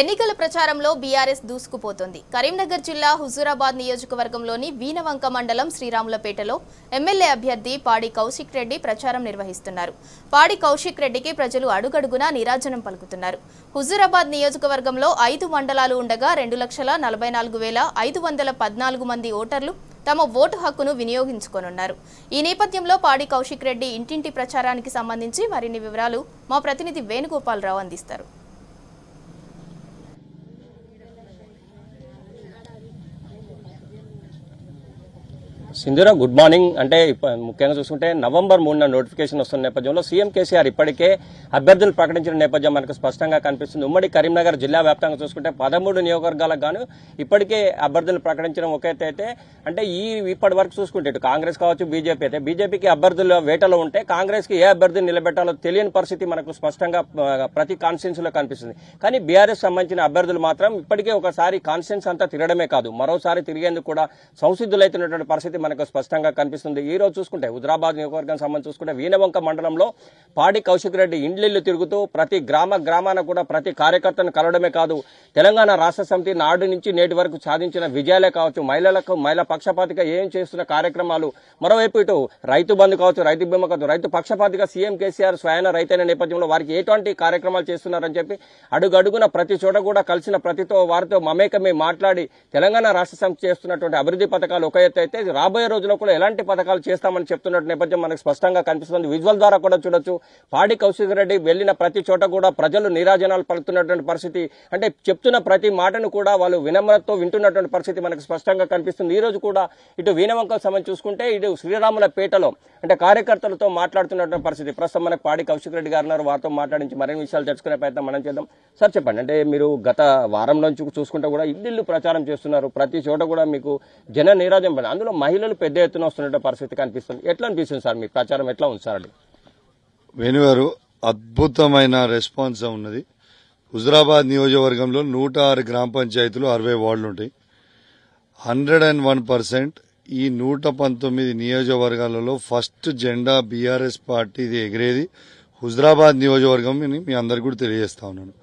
ఎన్నికల ప్రచారంలో బీఆర్ఎస్ దూసుకుపోతోంది కరీంనగర్ జిల్లా హుజూరాబాద్ నియోజకవర్గంలోని వీనవంక మండలం శ్రీరాములపేటలో ఎమ్మెల్యే అభ్యర్థి పాడి కౌశిక్ రెడ్డి ప్రచారం నిర్వహిస్తున్నారు పాడి కౌశిక్ రెడ్డికి ప్రజలు అడుగడుగునా నిరాజనం పలుకుతున్నారు హుజూరాబాద్ నియోజకవర్గంలో ఐదు మండలాలు ఉండగా రెండు లక్షల నలభై నాలుగు వేల ఐదు వందల పద్నాలుగు మంది ఓటర్లు తమ ఓటు హక్కును వినియోగించుకోనున్నారు ఈ నేపథ్యంలో పాడి కౌశిక్ రెడ్డి ఇంటింటి ప్రచారానికి సంబంధించి మరిన్ని వివరాలు మా ప్రతినిధి వేణుగోపాలరావు అందిస్తారు సింధురా గుడ్ మార్నింగ్ అంటే ముఖ్యంగా చూసుకుంటే నవంబర్ మూడున నోటిఫికేషన్ వస్తున్న నేపథ్యంలో సీఎం కేసీఆర్ ఇప్పటికే అభ్యర్థులు ప్రకటించిన నేపథ్యం మనకు స్పష్టంగా కనిపిస్తుంది ఉమ్మడి కరీంనగర్ జిల్లా వ్యాప్తంగా చూసుకుంటే పదమూడు నియోజకవర్గాలకు గాను ఇప్పటికే అభ్యర్థులు ప్రకటించడం ఒకటైతే అంటే ఈ ఇప్పటి వరకు చూసుకుంటే ఇటు కాంగ్రెస్ కావచ్చు బీజేపీ అయితే బీజేపీకి అభ్యర్థులు వేటలో ఉంటే కాంగ్రెస్కి ఏ అభ్యర్థిని నిలబెట్టాలో తెలియని పరిస్థితి మనకు స్పష్టంగా ప్రతి లో కనిపిస్తుంది కానీ బీఆర్ఎస్ సంబంధించిన అభ్యర్థులు మాత్రం ఇప్పటికే ఒకసారి కాన్స్టిట్యూన్స్ అంతా తిరగడమే కాదు మరోసారి తిరిగేందుకు కూడా సంసిద్ధులైతున్నటువంటి పరిస్థితి మనకు స్పష్టంగా కనిపిస్తుంది ఈ రోజు చూసుకుంటే హుజరాబాద్ నియోజకవర్గం సంబంధించి చూసుకుంటే వీణవంక మండలంలో పాడి కౌశిక్ రెడ్డి ఇండ్లిల్లు తిరుగుతూ ప్రతి గ్రామ గ్రామాన కూడా ప్రతి కార్యకర్తను కలవడమే కాదు తెలంగాణ రాష్ట్ర సమితి నాడు నుంచి నేటి వరకు సాధించిన విజయాలే కావచ్చు మహిళలకు మహిళా పక్షపాతిగా ఏం చేస్తున్న కార్యక్రమాలు మరోవైపు ఇటు రైతు బంధు కావచ్చు రైతు బీమా కావచ్చు రైతు పక్షపాతిగా సీఎం కేసీఆర్ స్వయాన రైతైన నేపథ్యంలో వారికి ఎటువంటి కార్యక్రమాలు చేస్తున్నారని చెప్పి అడుగడుగున ప్రతి చోట కూడా కలిసిన ప్రతితో వారితో మమేకమే మాట్లాడి తెలంగాణ రాష్ట్ర సమితి చేస్తున్నటువంటి అభివృద్ధి పథకాలు ఒక ఎత్తు అయితే రాబోయే రోజుల్లో కూడా ఎలాంటి పథకాలు చేస్తామని చెప్తున్నట్టు నేపథ్యం మనకు స్పష్టంగా కనిపిస్తుంది విజువల్ ద్వారా కూడా చూడొచ్చు పాడి కౌశిక్ రెడ్డి వెళ్ళిన ప్రతి చోట కూడా ప్రజలు నీరాజనాలు పలుకుతున్నటువంటి పరిస్థితి అంటే చెప్తున్న ప్రతి మాటను కూడా వాళ్ళు వినమ్రతతో వింటున్నటువంటి పరిస్థితి మనకు స్పష్టంగా కనిపిస్తుంది ఈ రోజు కూడా ఇటు వీణవంకల సమయం చూసుకుంటే ఇటు శ్రీరాముల పేటలో అంటే కార్యకర్తలతో మాట్లాడుతున్నటువంటి పరిస్థితి ప్రస్తుతం మనకు పాడి కౌశిక్ రెడ్డి గారు ఉన్నారు వారితో మాట్లాడించి మరిన్ని విషయాలు తెలుసుకునే ప్రయత్నం మనం చేద్దాం సార్ చెప్పండి అంటే మీరు గత వారం నుంచి చూసుకుంటే కూడా ఇల్లు ప్రచారం చేస్తున్నారు ప్రతి చోట కూడా మీకు జన నీరాజం అందులో మహిళ పిల్లలు పెద్ద ఎత్తున వస్తున్న పరిస్థితి కనిపిస్తుంది ఎట్లా అనిపిస్తుంది సార్ మీ ప్రచారం ఎట్లా ఉంది సార్ వేణుగారు అద్భుతమైన రెస్పాన్స్ ఉన్నది హుజరాబాద్ నియోజకవర్గంలో నూట ఆరు గ్రామ పంచాయతీలు అరవై వార్డులు ఉంటాయి హండ్రెడ్ అండ్ వన్ పర్సెంట్ ఈ నూట పంతొమ్మిది నియోజకవర్గాలలో ఫస్ట్ జెండా బీఆర్ఎస్ పార్టీది ఎగిరేది హుజరాబాద్ నియోజకవర్గం మీ అందరికి కూడా తెలియజేస్తా ఉన్నాను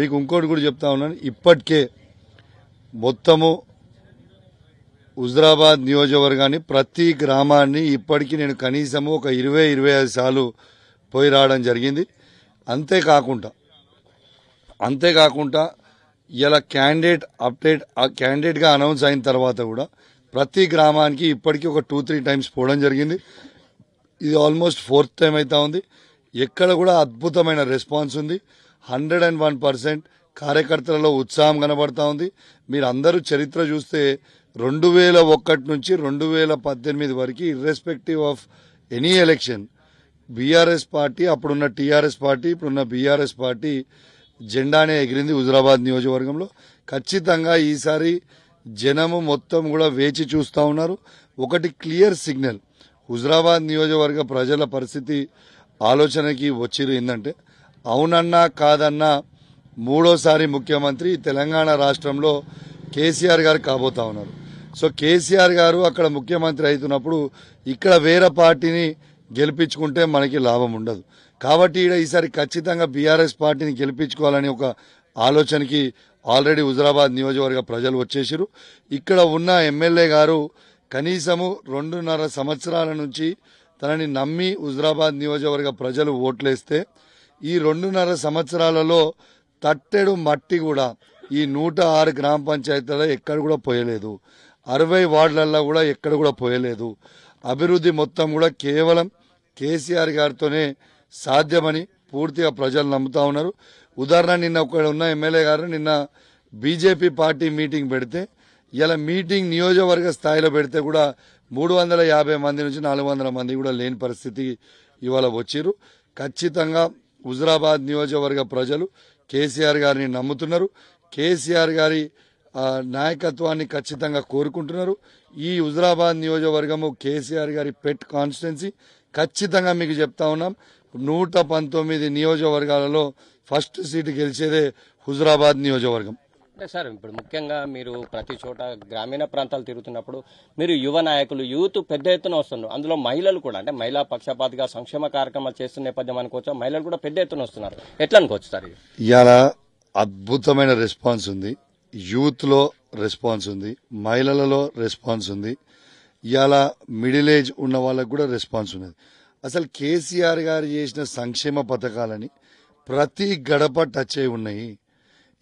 మీకు ఇంకోటి కూడా చెప్తా ఉన్నాను ఇప్పటికే మొత్తము హుజరాబాద్ నియోజకవర్గాన్ని ప్రతి గ్రామాన్ని ఇప్పటికీ నేను కనీసము ఒక ఇరవై ఇరవై ఐదు సార్లు పోయి రావడం జరిగింది అంతేకాకుండా అంతేకాకుండా ఇలా క్యాండిడేట్ అప్డేట్ క్యాండిడేట్గా అనౌన్స్ అయిన తర్వాత కూడా ప్రతి గ్రామానికి ఇప్పటికీ ఒక టూ త్రీ టైమ్స్ పోవడం జరిగింది ఇది ఆల్మోస్ట్ ఫోర్త్ టైం అయితే ఉంది ఎక్కడ కూడా అద్భుతమైన రెస్పాన్స్ ఉంది హండ్రెడ్ అండ్ వన్ పర్సెంట్ కార్యకర్తలలో ఉత్సాహం కనబడతా ఉంది మీరు అందరూ చరిత్ర చూస్తే రెండు వేల ఒకటి నుంచి రెండు వేల పద్దెనిమిది వరకు irrespective of any election BRS party అప్పుడున్న టీఆర్ఎస్ పార్టీ ఇప్పుడున్న బీఆర్ఎస్ పార్టీ జెండానే ఎగిరింది హుజరాబాద్ నియోజకవర్గంలో ఖచ్చితంగా ఈసారి జనము మొత్తం కూడా వేచి చూస్తూ ఉన్నారు ఒకటి క్లియర్ సిగ్నల్ హుజరాబాద్ నియోజకవర్గ ప్రజల పరిస్థితి ఆలోచనకి వచ్చిరు ఏంటంటే అవునన్నా కాదన్నా మూడోసారి ముఖ్యమంత్రి తెలంగాణ రాష్ట్రంలో కేసీఆర్ గారు కాబోతా ఉన్నారు సో కేసీఆర్ గారు అక్కడ ముఖ్యమంత్రి అవుతున్నప్పుడు ఇక్కడ వేరే పార్టీని గెలిపించుకుంటే మనకి లాభం ఉండదు కాబట్టి ఈడ ఈసారి ఖచ్చితంగా బీఆర్ఎస్ పార్టీని గెలిపించుకోవాలని ఒక ఆలోచనకి ఆల్రెడీ హుజరాబాద్ నియోజకవర్గ ప్రజలు వచ్చేసారు ఇక్కడ ఉన్న ఎమ్మెల్యే గారు కనీసము రెండున్నర సంవత్సరాల నుంచి తనని నమ్మి హుజరాబాద్ నియోజకవర్గ ప్రజలు ఓట్లేస్తే ఈ రెండున్నర సంవత్సరాలలో తట్టెడు మట్టి కూడా ఈ నూట ఆరు గ్రామ పంచాయతీలలో ఎక్కడ కూడా పోయలేదు అరవై వార్డులలో కూడా ఎక్కడ కూడా పోయలేదు అభివృద్ధి మొత్తం కూడా కేవలం కేసీఆర్ గారితోనే సాధ్యమని పూర్తిగా ప్రజలు నమ్ముతా ఉన్నారు ఉదాహరణ నిన్న ఒక ఉన్న ఎమ్మెల్యే గారు నిన్న బీజేపీ పార్టీ మీటింగ్ పెడితే ఇలా మీటింగ్ నియోజకవర్గ స్థాయిలో పెడితే కూడా మూడు వందల యాభై మంది నుంచి నాలుగు వందల మంది కూడా లేని పరిస్థితి ఇవాళ వచ్చిరు ఖచ్చితంగా హుజరాబాద్ నియోజకవర్గ ప్రజలు కేసీఆర్ గారిని నమ్ముతున్నారు కేసీఆర్ గారి నాయకత్వాన్ని ఖచ్చితంగా కోరుకుంటున్నారు ఈ హుజరాబాద్ నియోజకవర్గము కేసీఆర్ గారి పెట్ కాన్స్టిట్యున్సీ ఖచ్చితంగా మీకు చెప్తా ఉన్నాం నూట పంతొమ్మిది నియోజకవర్గాలలో ఫస్ట్ సీటు గెలిచేదే హుజరాబాద్ నియోజకవర్గం అంటే సార్ ఇప్పుడు ముఖ్యంగా మీరు ప్రతి చోట గ్రామీణ ప్రాంతాలు తిరుగుతున్నప్పుడు మీరు యువ నాయకులు యూత్ పెద్ద ఎత్తున వస్తున్నారు అందులో మహిళలు కూడా అంటే మహిళా పక్షపాతిగా సంక్షేమ కార్యక్రమాలు చేస్తున్న నేపథ్యం అనుకోవచ్చు మహిళలు కూడా పెద్ద ఎత్తున వస్తున్నారు ఎట్లా అనుకోవచ్చు సార్ ఇలా అద్భుతమైన రెస్పాన్స్ ఉంది యూత్లో రెస్పాన్స్ ఉంది మహిళలలో రెస్పాన్స్ ఉంది ఇలా మిడిల్ ఏజ్ ఉన్న వాళ్ళకు కూడా రెస్పాన్స్ ఉన్నది అసలు కేసీఆర్ గారు చేసిన సంక్షేమ పథకాలని ప్రతి గడప టచ్ అయి ఉన్నాయి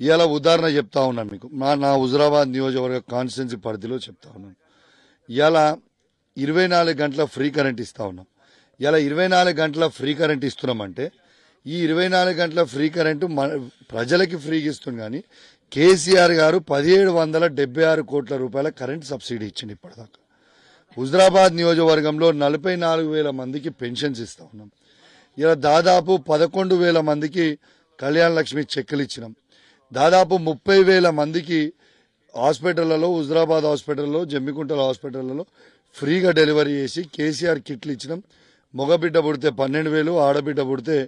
ఇలా ఉదాహరణ చెప్తా ఉన్నాను మీకు మా నా హుజరాబాద్ నియోజకవర్గ కాన్స్టిట్యున్సీ పరిధిలో చెప్తా ఉన్నాను ఇలా ఇరవై నాలుగు గంటల ఫ్రీ కరెంట్ ఇస్తా ఉన్నాం ఇలా ఇరవై నాలుగు గంటల ఫ్రీ కరెంట్ ఇస్తున్నామంటే ఈ ఇరవై నాలుగు గంటల ఫ్రీ కరెంటు మన ప్రజలకి ఫ్రీగా ఇస్తుంది కానీ కేసీఆర్ గారు పదిహేడు వందల డెబ్బై ఆరు కోట్ల రూపాయల కరెంటు సబ్సిడీ ఇచ్చింది ఇప్పటిదాకా హుజరాబాద్ నియోజకవర్గంలో నలభై నాలుగు వేల మందికి పెన్షన్స్ ఇస్తా ఉన్నాం ఇలా దాదాపు పదకొండు వేల మందికి కళ్యాణలక్ష్మి లక్ష్మి చెక్కులు ఇచ్చినాం దాదాపు ముప్పై వేల మందికి హాస్పిటళ్లలో హుజరాబాద్ హాస్పిటల్లో జమ్మికుంటల హాస్పిటళ్లలో ఫ్రీగా డెలివరీ చేసి కేసీఆర్ కిట్లు ఇచ్చినాం మగబిడ్డ పుడితే పన్నెండు వేలు ఆడబిడ్డ పుడితే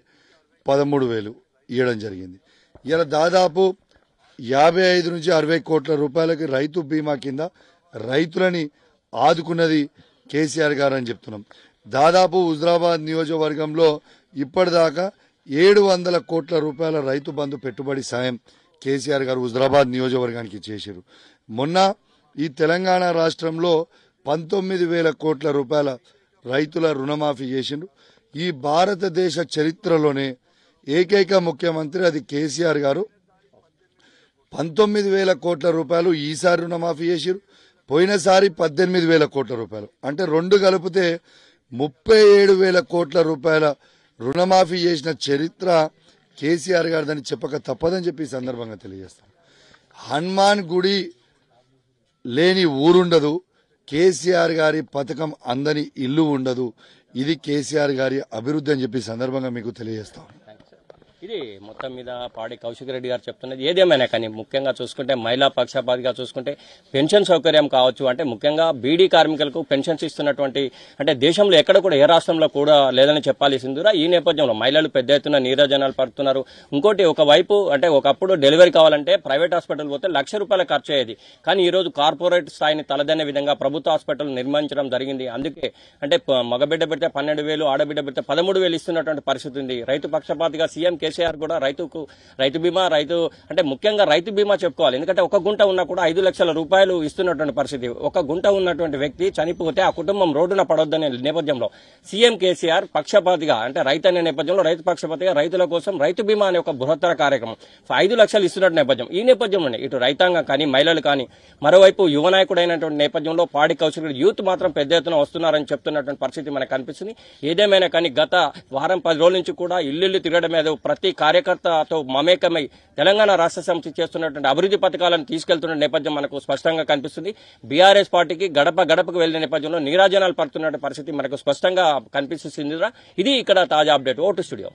పదమూడు వేలు ఇవ్వడం జరిగింది ఇలా దాదాపు యాభై ఐదు నుంచి అరవై కోట్ల రూపాయలకి రైతు బీమా కింద రైతులని ఆదుకున్నది కేసీఆర్ గారు అని చెప్తున్నాం దాదాపు హుజరాబాద్ నియోజకవర్గంలో ఇప్పటిదాకా ఏడు వందల కోట్ల రూపాయల రైతు బంధు పెట్టుబడి సాయం కేసీఆర్ గారు హుజరాబాద్ నియోజకవర్గానికి చేశారు మొన్న ఈ తెలంగాణ రాష్ట్రంలో పంతొమ్మిది వేల కోట్ల రూపాయల రైతుల రుణమాఫీ చేసిండు ఈ భారతదేశ చరిత్రలోనే ఏకైక ముఖ్యమంత్రి అది కేసీఆర్ గారు పంతొమ్మిది వేల కోట్ల రూపాయలు ఈసారి రుణమాఫీ చేసిరు పోయినసారి పద్దెనిమిది వేల కోట్ల రూపాయలు అంటే రెండు కలిపితే ముప్పై ఏడు వేల కోట్ల రూపాయల రుణమాఫీ చేసిన చరిత్ర కేసీఆర్ గారిదని చెప్పక తప్పదని చెప్పి సందర్భంగా తెలియజేస్తాను హనుమాన్ గుడి లేని ఊరుండదు కేసీఆర్ గారి పథకం అందని ఇల్లు ఉండదు ఇది కేసీఆర్ గారి అభివృద్ధి అని చెప్పి సందర్భంగా మీకు తెలియజేస్తాను ఇది మొత్తం మీద పాడి కౌశిక్ రెడ్డి గారు చెప్తున్నది ఏదేమైనా కానీ ముఖ్యంగా చూసుకుంటే మహిళా పక్షపాతిగా చూసుకుంటే పెన్షన్ సౌకర్యం కావచ్చు అంటే ముఖ్యంగా బీడీ కార్మికులకు పెన్షన్స్ ఇస్తున్నటువంటి అంటే దేశంలో ఎక్కడ కూడా ఏ రాష్ట్రంలో కూడా లేదని చెప్పాలి సింధురా ఈ నేపథ్యంలో మహిళలు పెద్ద ఎత్తున నీరాజనాలు పడుతున్నారు ఇంకోటి ఒకవైపు అంటే ఒకప్పుడు డెలివరీ కావాలంటే ప్రైవేట్ హాస్పిటల్ పోతే లక్ష రూపాయలు ఖర్చు అయ్యేది కానీ ఈరోజు కార్పొరేట్ స్థాయిని తలదనే విధంగా ప్రభుత్వ హాస్పిటల్ నిర్మించడం జరిగింది అందుకే అంటే మగబిడ్డ పెడితే పన్నెండు వేలు ఆడబిడ్డ పెడితే పదమూడు వేలు ఇస్తున్నటువంటి పరిస్థితి ఉంది రైతు పక్షపాతిగా సీఎం కేసీఆర్ కేసీఆర్ కూడా రైతుకు రైతు బీమా రైతు అంటే ముఖ్యంగా రైతు బీమా చెప్పుకోవాలి ఎందుకంటే ఒక గుంట ఉన్నా కూడా ఐదు లక్షల రూపాయలు ఇస్తున్నటువంటి పరిస్థితి ఒక గుంట ఉన్నటువంటి వ్యక్తి చనిపోతే ఆ కుటుంబం రోడ్డున పడొద్దనే నేపథ్యంలో సీఎం కేసీఆర్ పక్షపాతిగా అంటే రైతు అనే నేపథ్యంలో రైతు పక్షపాతిగా రైతుల కోసం రైతు బీమా అనే ఒక బృహత్తర కార్యక్రమం ఐదు లక్షలు ఇస్తున్న నేపథ్యం ఈ నేపథ్యంలోనే ఇటు రైతాంగం కానీ మహిళలు కానీ మరోవైపు యువ నాయకుడైనటువంటి నేపథ్యంలో పాడి కౌశలు యూత్ మాత్రం పెద్ద ఎత్తున వస్తున్నారని చెప్తున్నటువంటి పరిస్థితి మనకు కనిపిస్తుంది ఏదేమైనా కానీ గత వారం పది రోజుల నుంచి కూడా ఇల్లు తిరగడం మీద ప్రతి ప్రతి కార్యకర్తతో మమేకమై తెలంగాణ రాష్ట్ర సమితి చేస్తున్నటువంటి అభివృద్ధి పథకాలను తీసుకెళ్తున్న నేపథ్యం మనకు స్పష్టంగా కనిపిస్తుంది బీఆర్ఎస్ పార్టీకి గడప గడపకు వెళ్లిన నేపథ్యంలో నీరాజనాలు పడుతున్న పరిస్థితి మనకు స్పష్టంగా కనిపిస్తుంది ఇది ఇక్కడ తాజా అప్డేట్ ఓటు స్టూడియో